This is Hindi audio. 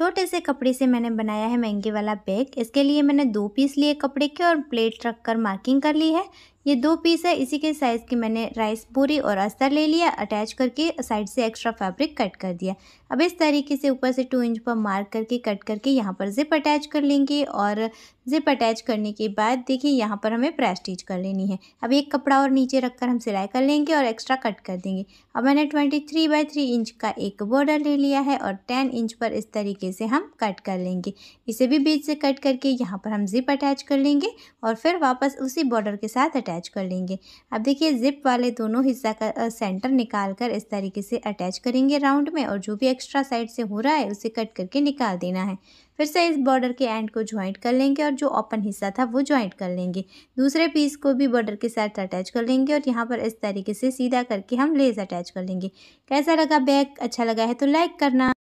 छोटे से कपड़े से मैंने बनाया है महंगे वाला बैग इसके लिए मैंने दो पीस लिए कपड़े के और प्लेट रख कर मार्किंग कर ली है ये दो पीस है इसी के साइज़ की मैंने राइस पूरी और अस्तर ले लिया अटैच करके साइड से एक्स्ट्रा फैब्रिक कट कर दिया अब इस तरीके से ऊपर से टू इंच पर मार्क करके कट करके यहाँ पर जिप अटैच कर लेंगे और जिप अटैच करने के बाद देखिए यहाँ पर हमें प्रेस स्टिच कर लेनी है अब एक कपड़ा और नीचे रखकर हम सिलाई कर लेंगे और एक्स्ट्रा कट कर देंगे अब मैंने twenty three by three inch का एक बॉर्डर ले लिया है और टेन इंच पर इस तरीके से हम कट कर लेंगे इसे भी बीच से कट करके यहाँ पर हम जिप अटैच कर लेंगे और फिर वापस उसी बॉर्डर के साथ अटैच अटैच कर लेंगे अब देखिए ज़िप वाले दोनों हिस्सा का सेंटर निकाल कर इस तरीके से अटैच करेंगे राउंड में और जो भी एक्स्ट्रा साइड से हो रहा है उसे कट करके निकाल देना है फिर से इस बॉर्डर के एंड को ज्वाइंट कर लेंगे और जो ओपन हिस्सा था वो ज्वाइंट कर लेंगे दूसरे पीस को भी बॉर्डर के साथ अटैच कर लेंगे और यहाँ पर इस तरीके से सीधा करके हम लेस अटैच कर लेंगे कैसा लगा बैग अच्छा लगा है तो लाइक करना